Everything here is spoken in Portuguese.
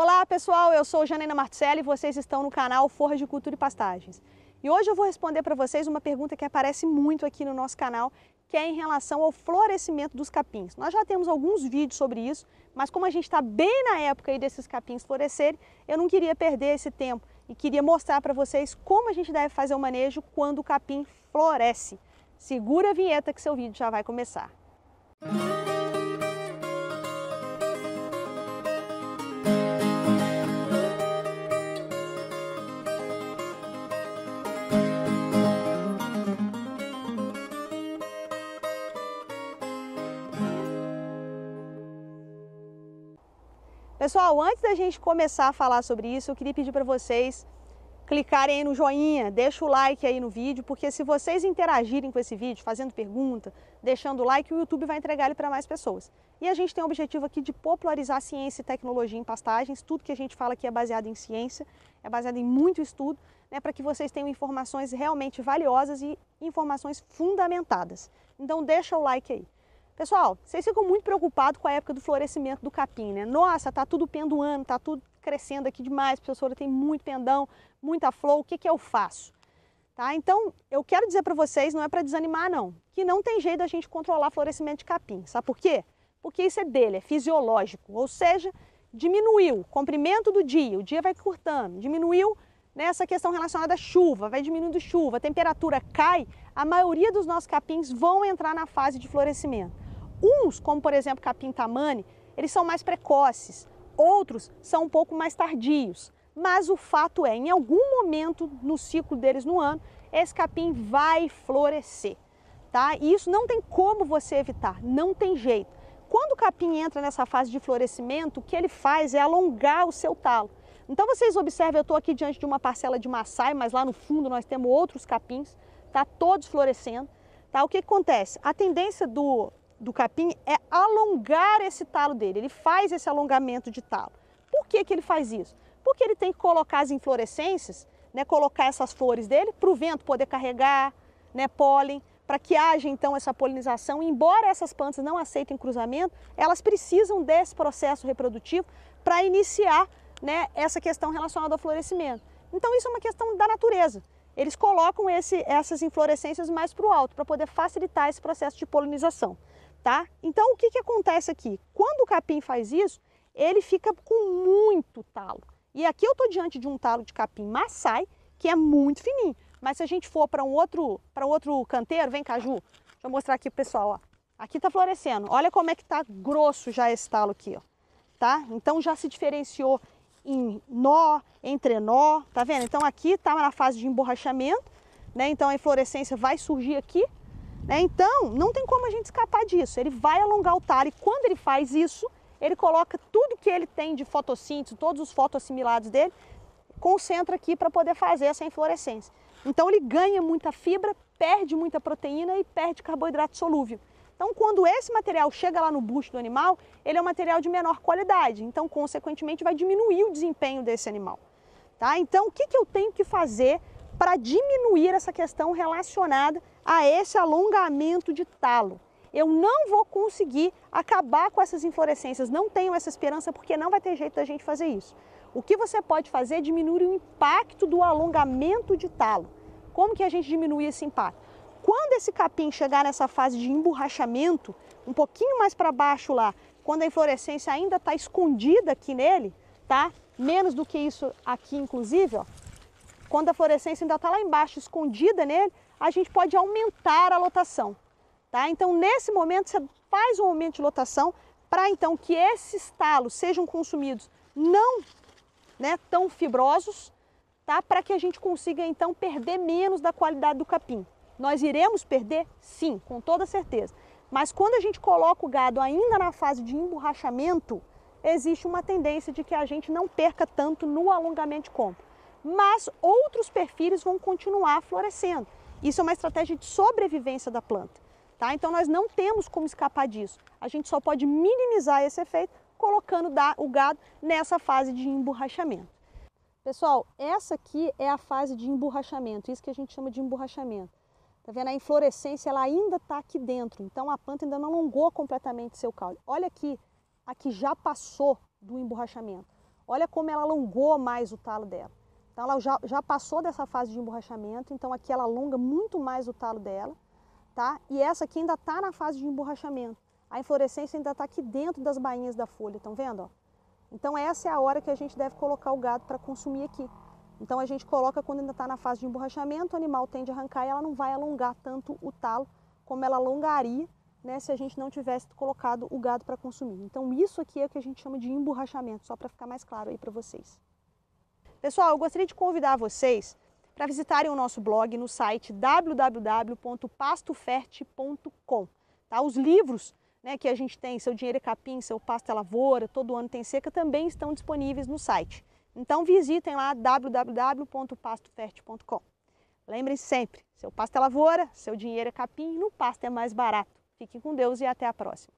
Olá pessoal, eu sou Janaina Marticelli e vocês estão no canal Forra de Cultura e Pastagens. E hoje eu vou responder para vocês uma pergunta que aparece muito aqui no nosso canal, que é em relação ao florescimento dos capins. Nós já temos alguns vídeos sobre isso, mas como a gente está bem na época aí desses capins florescerem, eu não queria perder esse tempo e queria mostrar para vocês como a gente deve fazer o manejo quando o capim floresce. Segura a vinheta que seu vídeo já vai começar. Música Pessoal, antes da gente começar a falar sobre isso, eu queria pedir para vocês clicarem aí no joinha, deixa o like aí no vídeo, porque se vocês interagirem com esse vídeo, fazendo pergunta, deixando o like, o YouTube vai entregar ele para mais pessoas. E a gente tem o objetivo aqui de popularizar ciência e tecnologia em pastagens, tudo que a gente fala aqui é baseado em ciência, é baseado em muito estudo, né, para que vocês tenham informações realmente valiosas e informações fundamentadas. Então deixa o like aí. Pessoal, vocês ficam muito preocupados com a época do florescimento do capim, né? Nossa, tá tudo penduando, tá tudo crescendo aqui demais, professora, tem muito pendão, muita flor, o que, que eu faço? Tá? Então, eu quero dizer para vocês, não é para desanimar não, que não tem jeito a gente controlar florescimento de capim. Sabe por quê? Porque isso é dele, é fisiológico, ou seja, diminuiu o comprimento do dia, o dia vai curtando, diminuiu nessa né, questão relacionada à chuva, vai diminuindo chuva, a temperatura cai, a maioria dos nossos capins vão entrar na fase de florescimento. Uns, como por exemplo capim-tamane, eles são mais precoces, outros são um pouco mais tardios. Mas o fato é, em algum momento no ciclo deles no ano, esse capim vai florescer, tá? E isso não tem como você evitar, não tem jeito. Quando o capim entra nessa fase de florescimento, o que ele faz é alongar o seu talo. Então vocês observem, eu estou aqui diante de uma parcela de maçai, mas lá no fundo nós temos outros capins, tá? Todos florescendo, tá? O que, que acontece? A tendência do do capim é alongar esse talo dele. Ele faz esse alongamento de talo. Por que, que ele faz isso? Porque ele tem que colocar as inflorescências, né, colocar essas flores dele para o vento poder carregar né, pólen, para que haja então essa polinização. Embora essas plantas não aceitem cruzamento, elas precisam desse processo reprodutivo para iniciar né, essa questão relacionada ao florescimento. Então isso é uma questão da natureza. Eles colocam esse, essas inflorescências mais para o alto para poder facilitar esse processo de polinização tá? Então o que, que acontece aqui? Quando o capim faz isso, ele fica com muito talo. E aqui eu estou diante de um talo de capim maçai, que é muito fininho. Mas se a gente for para um outro, para outro canteiro, vem Caju, deixa eu mostrar aqui o pessoal, ó. Aqui está florescendo. Olha como é que está grosso já esse talo aqui, ó. Tá? Então já se diferenciou em nó, nó, tá vendo? Então aqui está na fase de emborrachamento, né? Então a inflorescência vai surgir aqui né? Então, não tem como a gente escapar disso. Ele vai alongar o talo e quando ele faz isso, ele coloca tudo que ele tem de fotossíntese, todos os fotoassimilados dele, concentra aqui para poder fazer essa inflorescência. Então ele ganha muita fibra, perde muita proteína e perde carboidrato solúvel. Então quando esse material chega lá no bucho do animal, ele é um material de menor qualidade, então consequentemente vai diminuir o desempenho desse animal. Tá? Então o que, que eu tenho que fazer para diminuir essa questão relacionada a esse alongamento de talo. Eu não vou conseguir acabar com essas inflorescências, não tenho essa esperança porque não vai ter jeito da gente fazer isso. O que você pode fazer é diminuir o impacto do alongamento de talo. Como que a gente diminui esse impacto? Quando esse capim chegar nessa fase de emborrachamento, um pouquinho mais para baixo lá, quando a inflorescência ainda está escondida aqui nele, tá? Menos do que isso aqui, inclusive, ó, quando a fluorescência ainda está lá embaixo, escondida nele, a gente pode aumentar a lotação. Tá? Então, nesse momento, você faz um aumento de lotação para então que esses talos sejam consumidos não né, tão fibrosos, tá? para que a gente consiga então perder menos da qualidade do capim. Nós iremos perder, sim, com toda certeza. Mas quando a gente coloca o gado ainda na fase de emborrachamento, existe uma tendência de que a gente não perca tanto no alongamento de compra mas outros perfis vão continuar florescendo. Isso é uma estratégia de sobrevivência da planta. Tá? Então nós não temos como escapar disso. A gente só pode minimizar esse efeito colocando o gado nessa fase de emborrachamento. Pessoal, essa aqui é a fase de emborrachamento, isso que a gente chama de emborrachamento. Tá vendo? A inflorescência ela ainda está aqui dentro, então a planta ainda não alongou completamente seu caule. Olha aqui, aqui já passou do emborrachamento. Olha como ela alongou mais o talo dela. Então ela já, já passou dessa fase de emborrachamento, então aqui ela alonga muito mais o talo dela, tá? E essa aqui ainda está na fase de emborrachamento. A inflorescência ainda está aqui dentro das bainhas da folha, estão vendo? Ó? Então essa é a hora que a gente deve colocar o gado para consumir aqui. Então a gente coloca quando ainda está na fase de emborrachamento, o animal tende a arrancar e ela não vai alongar tanto o talo como ela alongaria né, se a gente não tivesse colocado o gado para consumir. Então isso aqui é o que a gente chama de emborrachamento, só para ficar mais claro aí para vocês. Pessoal, eu gostaria de convidar vocês para visitarem o nosso blog no site www.pastofert.com. Tá? Os livros né, que a gente tem, Seu Dinheiro é Capim, Seu Pasto é Lavoura, Todo Ano Tem Seca, também estão disponíveis no site. Então visitem lá www.pastofert.com. Lembrem-se sempre, seu pasto é lavoura, seu dinheiro é capim, no pasto é mais barato. Fiquem com Deus e até a próxima.